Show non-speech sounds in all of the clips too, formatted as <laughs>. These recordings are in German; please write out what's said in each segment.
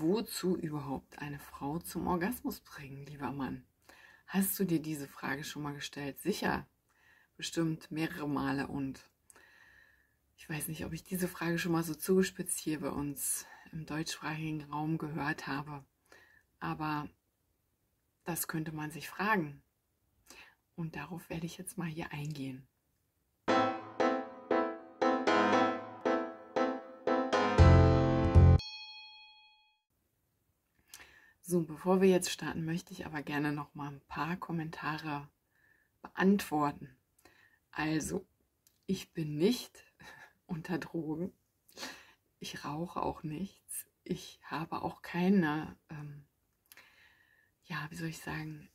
Wozu überhaupt eine Frau zum Orgasmus bringen, lieber Mann? Hast du dir diese Frage schon mal gestellt? Sicher, bestimmt mehrere Male und ich weiß nicht, ob ich diese Frage schon mal so zugespitzt hier bei uns im deutschsprachigen Raum gehört habe. Aber das könnte man sich fragen. Und darauf werde ich jetzt mal hier eingehen. So, bevor wir jetzt starten, möchte ich aber gerne noch mal ein paar Kommentare beantworten. Also, ich bin nicht <laughs> unter Drogen. Ich rauche auch nichts. Ich habe auch keine, ähm, ja, wie soll ich sagen,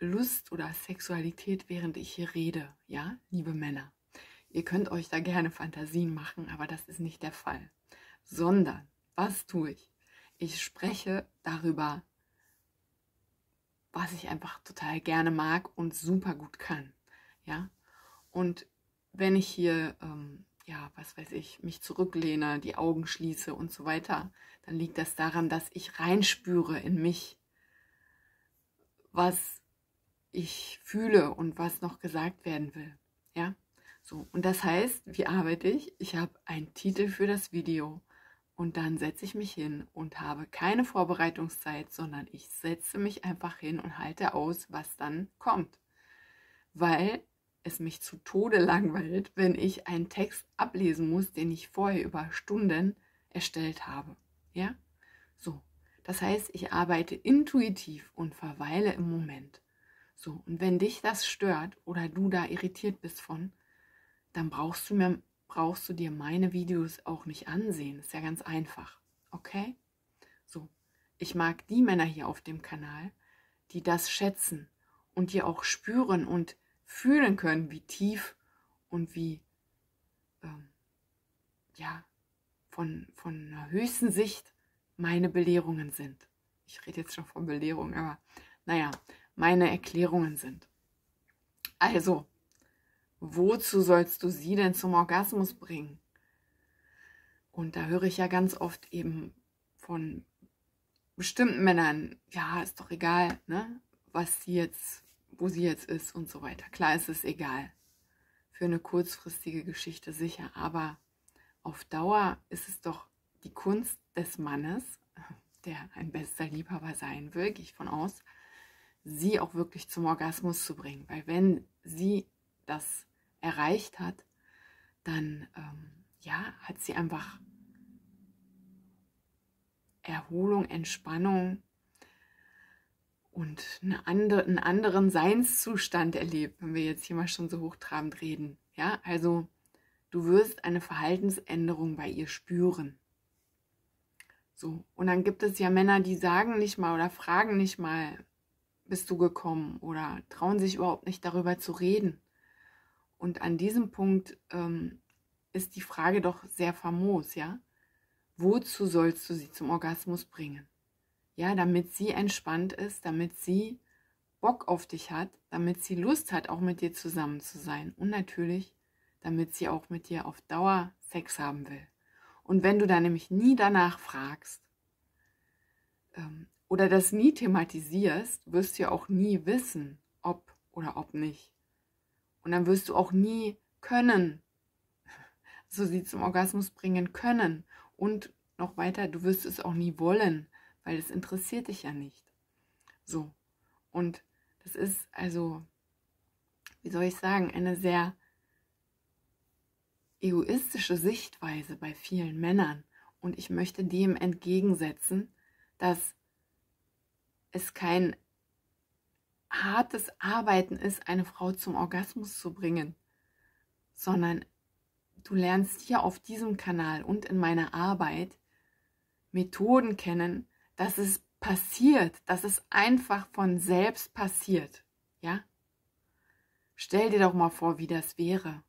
Lust oder Sexualität, während ich hier rede. Ja, liebe Männer, ihr könnt euch da gerne Fantasien machen, aber das ist nicht der Fall. Sondern, was tue ich? ich spreche darüber, was ich einfach total gerne mag und super gut kann. Ja, und wenn ich hier, ähm, ja, was weiß ich, mich zurücklehne, die Augen schließe und so weiter, dann liegt das daran, dass ich reinspüre in mich, was ich fühle und was noch gesagt werden will. Ja, so. Und das heißt, wie arbeite ich? Ich habe einen Titel für das Video. Und dann setze ich mich hin und habe keine Vorbereitungszeit, sondern ich setze mich einfach hin und halte aus, was dann kommt. Weil es mich zu Tode langweilt, wenn ich einen Text ablesen muss, den ich vorher über Stunden erstellt habe. Ja? So. Das heißt, ich arbeite intuitiv und verweile im Moment. So, und wenn dich das stört oder du da irritiert bist von, dann brauchst du mir brauchst du dir meine Videos auch nicht ansehen. Ist ja ganz einfach. Okay? So, ich mag die Männer hier auf dem Kanal, die das schätzen und die auch spüren und fühlen können, wie tief und wie, ähm, ja, von, von einer höchsten Sicht meine Belehrungen sind. Ich rede jetzt schon von Belehrungen, aber naja, meine Erklärungen sind. Also, Wozu sollst du sie denn zum Orgasmus bringen? Und da höre ich ja ganz oft eben von bestimmten Männern, ja, ist doch egal, ne, was sie jetzt, wo sie jetzt ist und so weiter. Klar ist es egal. Für eine kurzfristige Geschichte sicher, aber auf Dauer ist es doch die Kunst des Mannes, der ein bester Liebhaber sein will, gehe ich von aus, sie auch wirklich zum Orgasmus zu bringen. Weil wenn sie das erreicht hat, dann ähm, ja, hat sie einfach Erholung, Entspannung und eine andere, einen anderen Seinszustand erlebt, wenn wir jetzt hier mal schon so hochtrabend reden. Ja, also du wirst eine Verhaltensänderung bei ihr spüren. So, und dann gibt es ja Männer, die sagen nicht mal oder fragen nicht mal, bist du gekommen oder trauen sich überhaupt nicht darüber zu reden. Und an diesem Punkt ähm, ist die Frage doch sehr famos, ja? Wozu sollst du sie zum Orgasmus bringen? Ja, damit sie entspannt ist, damit sie Bock auf dich hat, damit sie Lust hat, auch mit dir zusammen zu sein. Und natürlich, damit sie auch mit dir auf Dauer Sex haben will. Und wenn du da nämlich nie danach fragst ähm, oder das nie thematisierst, wirst du ja auch nie wissen, ob oder ob nicht. Und dann wirst du auch nie können. So sie zum Orgasmus bringen können. Und noch weiter, du wirst es auch nie wollen, weil es interessiert dich ja nicht. So. Und das ist also, wie soll ich sagen, eine sehr egoistische Sichtweise bei vielen Männern. Und ich möchte dem entgegensetzen, dass es kein hartes Arbeiten ist, eine Frau zum Orgasmus zu bringen, sondern du lernst hier auf diesem Kanal und in meiner Arbeit Methoden kennen, dass es passiert, dass es einfach von selbst passiert. Ja? Stell dir doch mal vor, wie das wäre.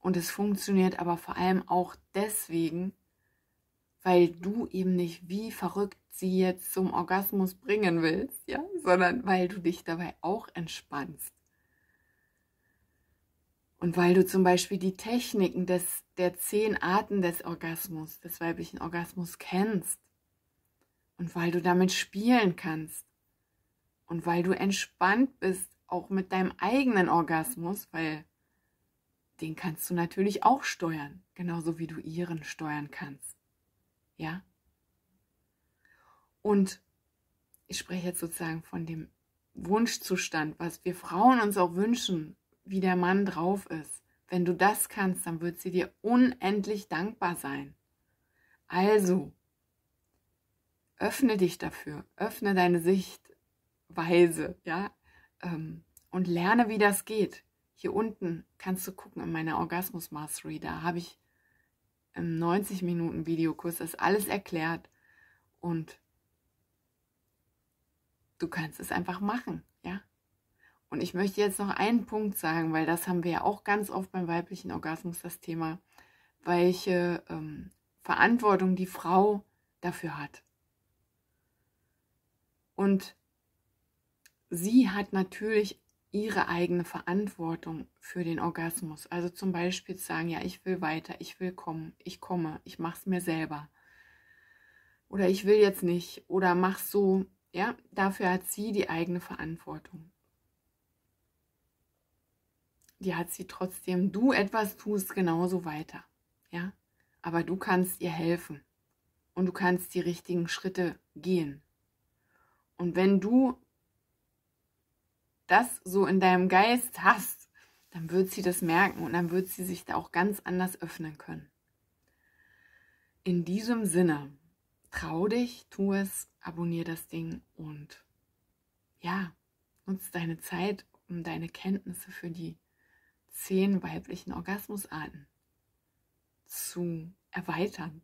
Und es funktioniert aber vor allem auch deswegen, weil du eben nicht wie verrückt sie jetzt zum Orgasmus bringen willst, ja, sondern weil du dich dabei auch entspannst. Und weil du zum Beispiel die Techniken des, der zehn Arten des Orgasmus, des weiblichen Orgasmus kennst. Und weil du damit spielen kannst. Und weil du entspannt bist, auch mit deinem eigenen Orgasmus, weil den kannst du natürlich auch steuern, genauso wie du ihren steuern kannst. Ja? Und ich spreche jetzt sozusagen von dem Wunschzustand, was wir Frauen uns auch wünschen, wie der Mann drauf ist. Wenn du das kannst, dann wird sie dir unendlich dankbar sein. Also, öffne dich dafür, öffne deine Sichtweise, ja, ähm, und lerne, wie das geht. Hier unten kannst du gucken in meiner Orgasmus Mastery, da habe ich im 90 Minuten Videokurs ist alles erklärt und du kannst es einfach machen, ja? Und ich möchte jetzt noch einen Punkt sagen, weil das haben wir ja auch ganz oft beim weiblichen Orgasmus das Thema, welche ähm, Verantwortung die Frau dafür hat. Und sie hat natürlich ihre eigene Verantwortung für den Orgasmus. Also zum Beispiel sagen, ja, ich will weiter, ich will kommen, ich komme, ich mach's mir selber. Oder ich will jetzt nicht oder mach so. Ja, dafür hat sie die eigene Verantwortung. Die hat sie trotzdem. Du etwas tust genauso weiter. Ja, aber du kannst ihr helfen und du kannst die richtigen Schritte gehen. Und wenn du das so in deinem Geist hast, dann wird sie das merken und dann wird sie sich da auch ganz anders öffnen können. In diesem Sinne, trau dich, tu es, abonniere das Ding und ja, nutze deine Zeit, um deine Kenntnisse für die zehn weiblichen Orgasmusarten zu erweitern.